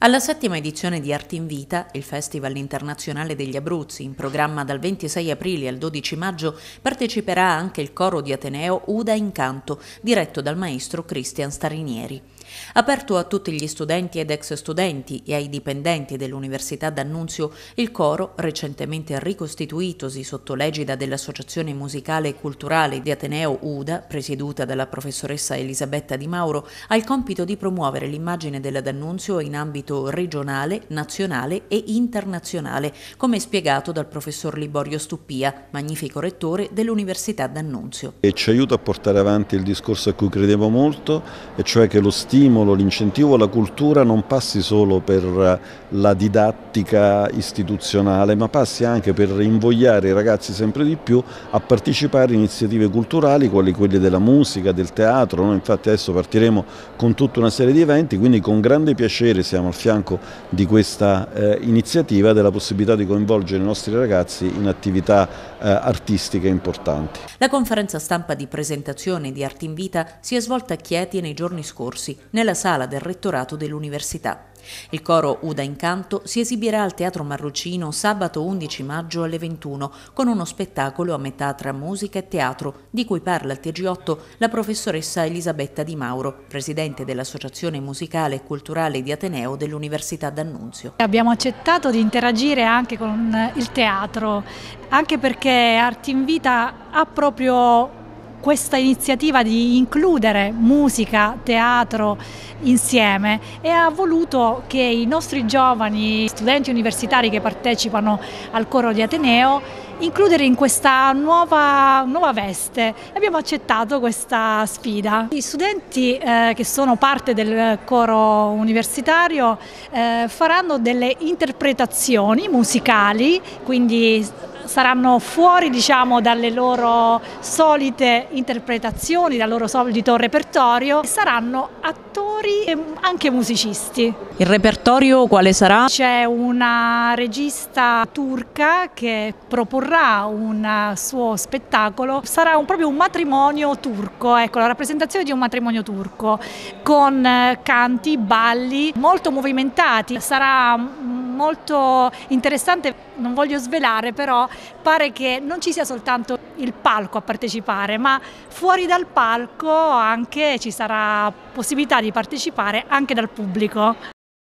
Alla settima edizione di Arti in Vita, il Festival internazionale degli Abruzzi, in programma dal 26 aprile al 12 maggio, parteciperà anche il coro di Ateneo Uda in Canto, diretto dal maestro Cristian Starinieri. Aperto a tutti gli studenti ed ex studenti e ai dipendenti dell'Università d'Annunzio, il coro, recentemente ricostituitosi sotto l'egida dell'Associazione Musicale e Culturale di Ateneo Uda, presieduta dalla professoressa Elisabetta Di Mauro, ha il compito di promuovere l'immagine della D'Annunzio in ambito regionale, nazionale e internazionale, come spiegato dal professor Liborio Stuppia, magnifico rettore dell'Università d'Annunzio. E ci aiuta a portare avanti il discorso a cui credevo molto, e cioè che lo stile stimolo, l'incentivo alla cultura non passi solo per eh, la didattica istituzionale, ma passi anche per invogliare i ragazzi sempre di più a partecipare a iniziative culturali, quali quelle della musica, del teatro. Noi infatti adesso partiremo con tutta una serie di eventi, quindi con grande piacere siamo al fianco di questa eh, iniziativa della possibilità di coinvolgere i nostri ragazzi in attività eh, artistiche importanti. La conferenza stampa di presentazione di Arti in Vita si è svolta a Chieti nei giorni scorsi nella sala del rettorato dell'università. Il coro Uda Incanto si esibirà al Teatro Marrucino sabato 11 maggio alle 21 con uno spettacolo a metà tra musica e teatro di cui parla al TG8 la professoressa Elisabetta Di Mauro, presidente dell'Associazione Musicale e Culturale di Ateneo dell'Università d'Annunzio. Abbiamo accettato di interagire anche con il teatro, anche perché Arti in Vita ha proprio questa iniziativa di includere musica, teatro insieme e ha voluto che i nostri giovani studenti universitari che partecipano al coro di Ateneo includere in questa nuova, nuova veste. Abbiamo accettato questa sfida. Gli studenti eh, che sono parte del coro universitario eh, faranno delle interpretazioni musicali, quindi saranno fuori diciamo, dalle loro solite interpretazioni, dal loro solito repertorio e saranno attori e anche musicisti. Il repertorio quale sarà? C'è una regista turca che proporrà un suo spettacolo, sarà un, proprio un matrimonio turco, ecco, la rappresentazione di un matrimonio turco con eh, canti, balli molto movimentati, sarà molto interessante, non voglio svelare, però pare che non ci sia soltanto il palco a partecipare, ma fuori dal palco anche ci sarà possibilità di partecipare anche dal pubblico.